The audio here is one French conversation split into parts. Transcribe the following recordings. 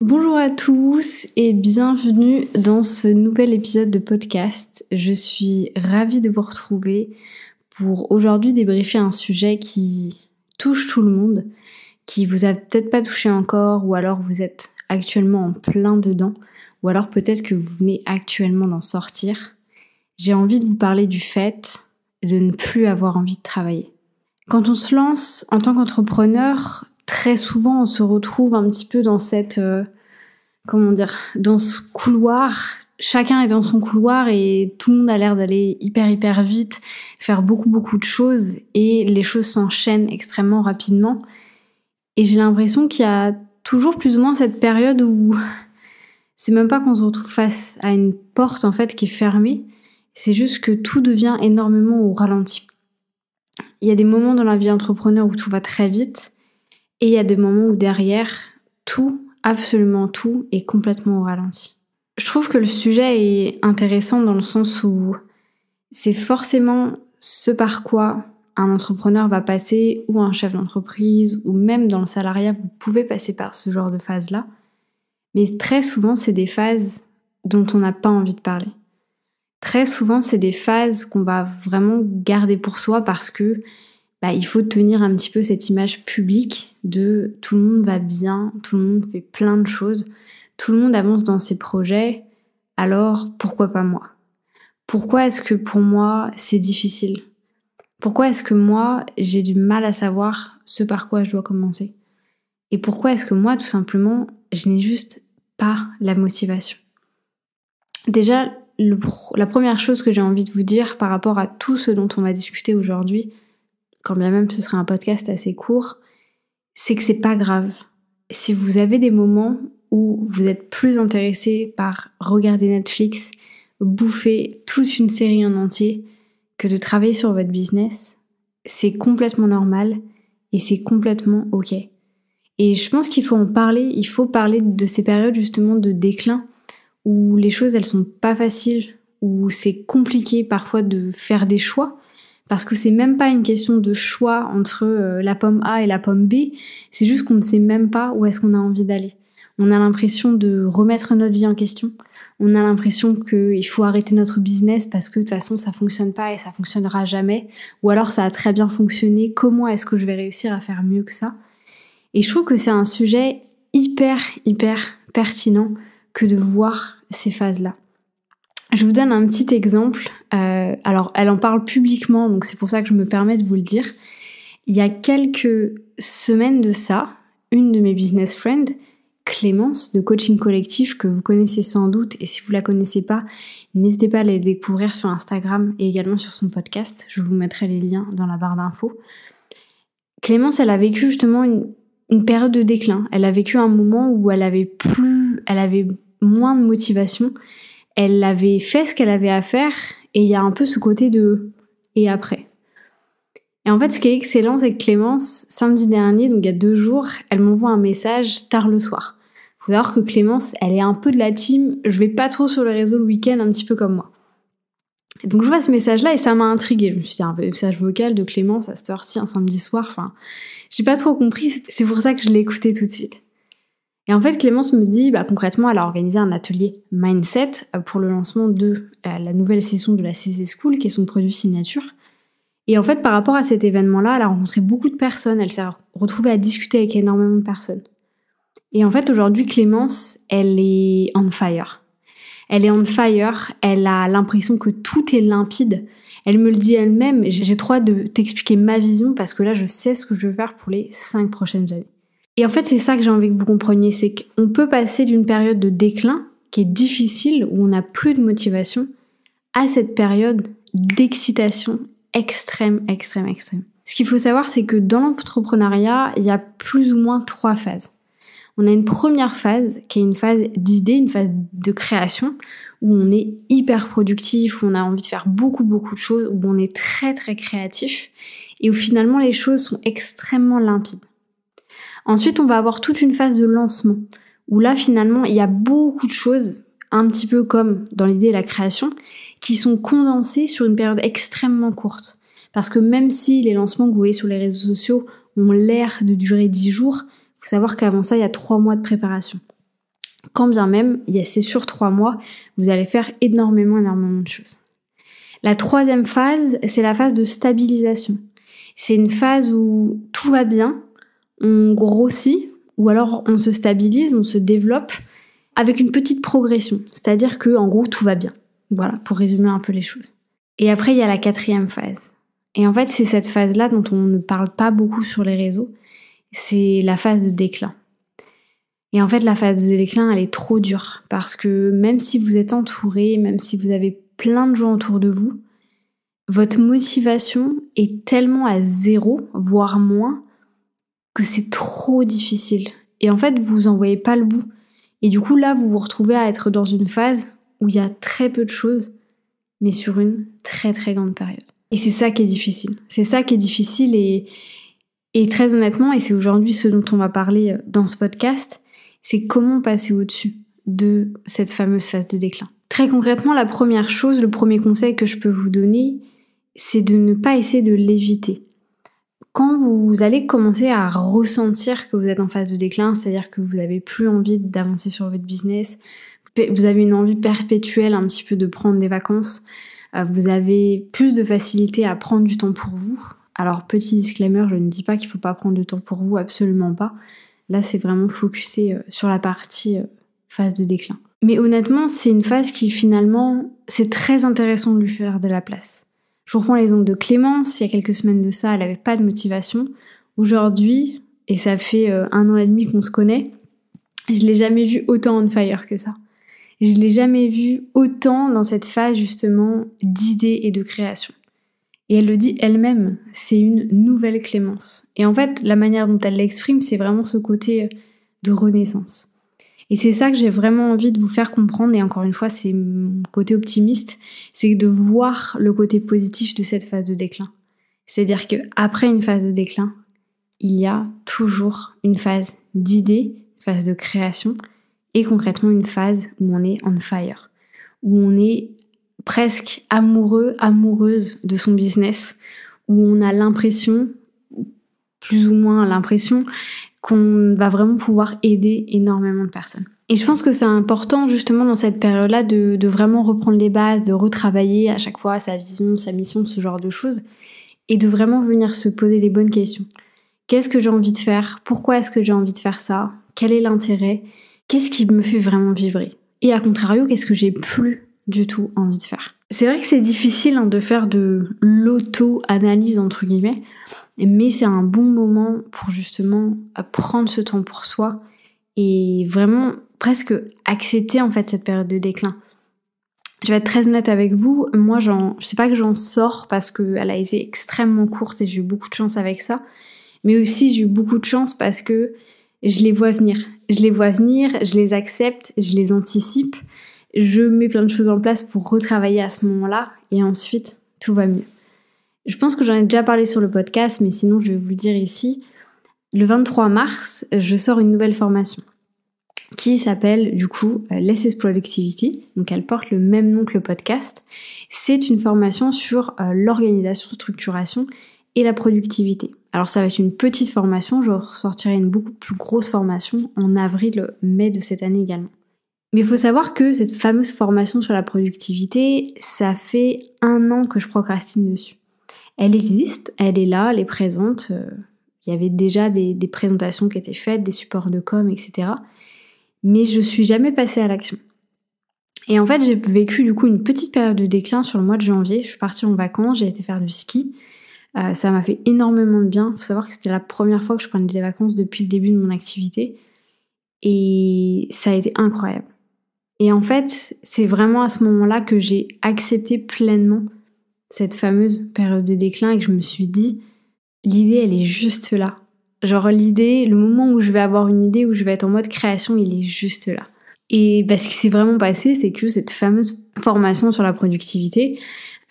Bonjour à tous et bienvenue dans ce nouvel épisode de podcast. Je suis ravie de vous retrouver pour aujourd'hui débriefer un sujet qui touche tout le monde, qui vous a peut-être pas touché encore ou alors vous êtes actuellement en plein dedans ou alors peut-être que vous venez actuellement d'en sortir. J'ai envie de vous parler du fait de ne plus avoir envie de travailler. Quand on se lance en tant qu'entrepreneur, très souvent, on se retrouve un petit peu dans cette, euh, comment dire, dans ce couloir. Chacun est dans son couloir et tout le monde a l'air d'aller hyper hyper vite, faire beaucoup beaucoup de choses et les choses s'enchaînent extrêmement rapidement. Et j'ai l'impression qu'il y a toujours plus ou moins cette période où c'est même pas qu'on se retrouve face à une porte en fait qui est fermée, c'est juste que tout devient énormément au ralenti. Il y a des moments dans la vie entrepreneur où tout va très vite, et il y a des moments où derrière, tout, absolument tout, est complètement au ralenti. Je trouve que le sujet est intéressant dans le sens où c'est forcément ce par quoi un entrepreneur va passer ou un chef d'entreprise ou même dans le salariat, vous pouvez passer par ce genre de phase-là. Mais très souvent, c'est des phases dont on n'a pas envie de parler. Très souvent, c'est des phases qu'on va vraiment garder pour soi parce que bah, il faut tenir un petit peu cette image publique de tout le monde va bien, tout le monde fait plein de choses, tout le monde avance dans ses projets, alors pourquoi pas moi Pourquoi est-ce que pour moi c'est difficile Pourquoi est-ce que moi j'ai du mal à savoir ce par quoi je dois commencer Et pourquoi est-ce que moi tout simplement je n'ai juste pas la motivation Déjà, la première chose que j'ai envie de vous dire par rapport à tout ce dont on va discuter aujourd'hui, quand bien même ce serait un podcast assez court, c'est que c'est pas grave. Si vous avez des moments où vous êtes plus intéressé par regarder Netflix, bouffer toute une série en entier, que de travailler sur votre business, c'est complètement normal et c'est complètement ok. Et je pense qu'il faut en parler, il faut parler de ces périodes justement de déclin où les choses elles sont pas faciles, où c'est compliqué parfois de faire des choix parce que c'est même pas une question de choix entre euh, la pomme A et la pomme B, c'est juste qu'on ne sait même pas où est-ce qu'on a envie d'aller. On a l'impression de remettre notre vie en question. On a l'impression qu'il faut arrêter notre business parce que de toute façon ça fonctionne pas et ça fonctionnera jamais. Ou alors ça a très bien fonctionné. Comment est-ce que je vais réussir à faire mieux que ça Et je trouve que c'est un sujet hyper, hyper pertinent que de voir ces phases-là. Je vous donne un petit exemple. Euh, alors, elle en parle publiquement, donc c'est pour ça que je me permets de vous le dire. Il y a quelques semaines de ça, une de mes business friends, Clémence de Coaching Collectif, que vous connaissez sans doute, et si vous la connaissez pas, n'hésitez pas à la découvrir sur Instagram et également sur son podcast. Je vous mettrai les liens dans la barre d'infos. Clémence, elle a vécu justement une, une période de déclin. Elle a vécu un moment où elle avait plus, elle avait moins de motivation elle avait fait ce qu'elle avait à faire et il y a un peu ce côté de et après. Et en fait, ce qui est excellent, c'est que Clémence, samedi dernier, donc il y a deux jours, elle m'envoie un message tard le soir. Faut savoir que Clémence, elle est un peu de la team, je vais pas trop sur le réseau le week-end, un petit peu comme moi. donc je vois ce message-là et ça m'a intrigué. Je me suis dit, un message vocal de Clémence à cette heure-ci, un samedi soir, enfin, j'ai pas trop compris, c'est pour ça que je l'ai écouté tout de suite. Et en fait, Clémence me dit, bah, concrètement, elle a organisé un atelier mindset euh, pour le lancement de euh, la nouvelle session de la CC School, qui est son produit signature. Et en fait, par rapport à cet événement-là, elle a rencontré beaucoup de personnes, elle s'est retrouvée à discuter avec énormément de personnes. Et en fait, aujourd'hui, Clémence, elle est on fire. Elle est on fire, elle a l'impression que tout est limpide. Elle me le dit elle-même, j'ai trop hâte de t'expliquer ma vision parce que là, je sais ce que je veux faire pour les cinq prochaines années. Et en fait, c'est ça que j'ai envie que vous compreniez, c'est qu'on peut passer d'une période de déclin qui est difficile, où on n'a plus de motivation, à cette période d'excitation extrême, extrême, extrême. Ce qu'il faut savoir, c'est que dans l'entrepreneuriat, il y a plus ou moins trois phases. On a une première phase qui est une phase d'idée, une phase de création, où on est hyper productif, où on a envie de faire beaucoup, beaucoup de choses, où on est très, très créatif, et où finalement les choses sont extrêmement limpides. Ensuite, on va avoir toute une phase de lancement, où là, finalement, il y a beaucoup de choses, un petit peu comme dans l'idée de la création, qui sont condensées sur une période extrêmement courte. Parce que même si les lancements que vous voyez sur les réseaux sociaux ont l'air de durer 10 jours, il faut savoir qu'avant ça, il y a 3 mois de préparation. Quand bien même, il y a ces sur 3 mois, vous allez faire énormément, énormément de choses. La troisième phase, c'est la phase de stabilisation. C'est une phase où tout va bien, on grossit ou alors on se stabilise, on se développe avec une petite progression. C'est-à-dire que en gros tout va bien. Voilà, pour résumer un peu les choses. Et après il y a la quatrième phase. Et en fait c'est cette phase-là dont on ne parle pas beaucoup sur les réseaux. C'est la phase de déclin. Et en fait la phase de déclin elle est trop dure parce que même si vous êtes entouré, même si vous avez plein de gens autour de vous, votre motivation est tellement à zéro, voire moins, c'est trop difficile. Et en fait, vous en voyez pas le bout. Et du coup, là, vous vous retrouvez à être dans une phase où il y a très peu de choses, mais sur une très très grande période. Et c'est ça qui est difficile. C'est ça qui est difficile et, et très honnêtement, et c'est aujourd'hui ce dont on va parler euh, dans ce podcast, c'est comment passer au-dessus de cette fameuse phase de déclin. Très concrètement, la première chose, le premier conseil que je peux vous donner, c'est de ne pas essayer de l'éviter quand vous allez commencer à ressentir que vous êtes en phase de déclin, c'est-à-dire que vous n'avez plus envie d'avancer sur votre business, vous avez une envie perpétuelle un petit peu de prendre des vacances, euh, vous avez plus de facilité à prendre du temps pour vous. Alors petit disclaimer, je ne dis pas qu'il ne faut pas prendre du temps pour vous, absolument pas. Là, c'est vraiment focusé euh, sur la partie euh, phase de déclin. Mais honnêtement, c'est une phase qui finalement, c'est très intéressant de lui faire de la place. Je reprends l'exemple de Clémence, il y a quelques semaines de ça, elle n'avait pas de motivation. Aujourd'hui, et ça fait euh, un an et demi qu'on se connaît, je l'ai jamais vu autant on fire que ça. Je l'ai jamais vu autant dans cette phase justement d'idées et de création. Et elle le dit elle-même, c'est une nouvelle Clémence. Et en fait, la manière dont elle l'exprime, c'est vraiment ce côté euh, de renaissance. Et c'est ça que j'ai vraiment envie de vous faire comprendre, et encore une fois, c'est mon côté optimiste, c'est de voir le côté positif de cette phase de déclin. C'est-à-dire qu'après une phase de déclin, il y a toujours une phase d'idée, une phase de création, et concrètement une phase où on est on fire, où on est presque amoureux, amoureuse de son business, où on a l'impression, plus ou moins l'impression, qu'on va vraiment pouvoir aider énormément de personnes. Et je pense que c'est important justement dans cette période-là de, vraiment reprendre les bases, de retravailler à chaque fois sa vision, sa mission, ce genre de choses, et de vraiment venir se poser les bonnes questions. Qu'est-ce que j'ai envie de faire Pourquoi est-ce que j'ai envie de faire ça Quel est l'intérêt Qu'est-ce qui me fait vraiment vibrer Et à contrario, qu'est-ce que j'ai plus du tout envie de faire c'est vrai que c'est difficile hein, de faire de l'auto-analyse entre guillemets, mais c'est un bon moment pour justement prendre ce temps pour soi et vraiment presque accepter en fait cette période de déclin. Je vais être très honnête avec vous, moi je sais pas que j'en sors parce qu'elle a été extrêmement courte et j'ai eu beaucoup de chance avec ça, mais aussi j'ai eu beaucoup de chance parce que je les vois venir. Je les vois venir, je les accepte, je les anticipe je mets plein de choses en place pour retravailler à ce moment-là et ensuite tout va mieux. Je pense que j'en ai déjà parlé sur le podcast, mais sinon je vais vous le dire ici. Le 23 mars, je sors une nouvelle formation qui s'appelle du coup Less Productivity. Donc elle porte le même nom que le podcast. C'est une formation sur euh, l'organisation, structuration et la productivité. Alors ça va être une petite formation, je ressortirai une beaucoup plus grosse formation en avril-mai de cette année également. Mais il faut savoir que cette fameuse formation sur la productivité, ça fait un an que je procrastine dessus. Elle existe, elle est là, elle est présente. Euh, il y avait déjà des, présentations qui étaient faites, des supports de com, etc. Mais je suis jamais passée à l'action. Et en fait, j'ai vécu du coup une petite période de déclin sur le mois de janvier. Je suis partie en vacances, j'ai été faire du ski. Euh, ça m'a fait énormément de bien. Il Faut savoir que c'était la première fois que je prenais des vacances depuis le début de mon activité. Et ça a été incroyable. Et en fait, c'est vraiment à ce moment-là que j'ai accepté pleinement cette fameuse période de déclin et que je me suis dit, l'idée, elle est juste là. Genre l'idée, le moment où je vais avoir une idée, où je vais être en mode création, il est juste là. Et bah, ce qui s'est vraiment passé, c'est que cette fameuse formation sur la productivité,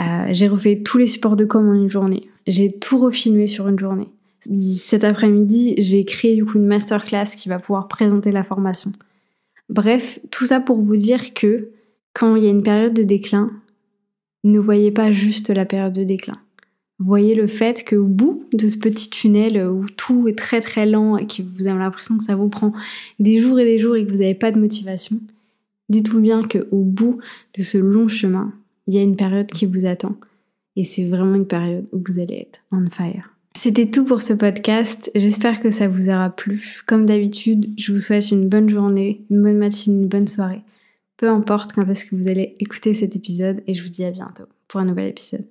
euh, j'ai refait tous les supports de com en une journée. J'ai tout refilmé sur une journée. Cet après-midi, j'ai créé du coup une masterclass qui va pouvoir présenter la formation. Bref, tout ça pour vous dire que quand il y a une période de déclin, ne voyez pas juste la période de déclin. Voyez le fait qu'au bout de ce petit tunnel où tout est très très lent et que vous avez l'impression que ça vous prend des jours et des jours et que vous n'avez pas de motivation, dites-vous bien qu'au bout de ce long chemin, il y a une période qui vous attend. Et c'est vraiment une période où vous allez être on fire. C'était tout pour ce podcast. J'espère que ça vous aura plu. Comme d'habitude, je vous souhaite une bonne journée, une bonne matinée, une bonne soirée. Peu importe quand est-ce que vous allez écouter cet épisode et je vous dis à bientôt pour un nouvel épisode.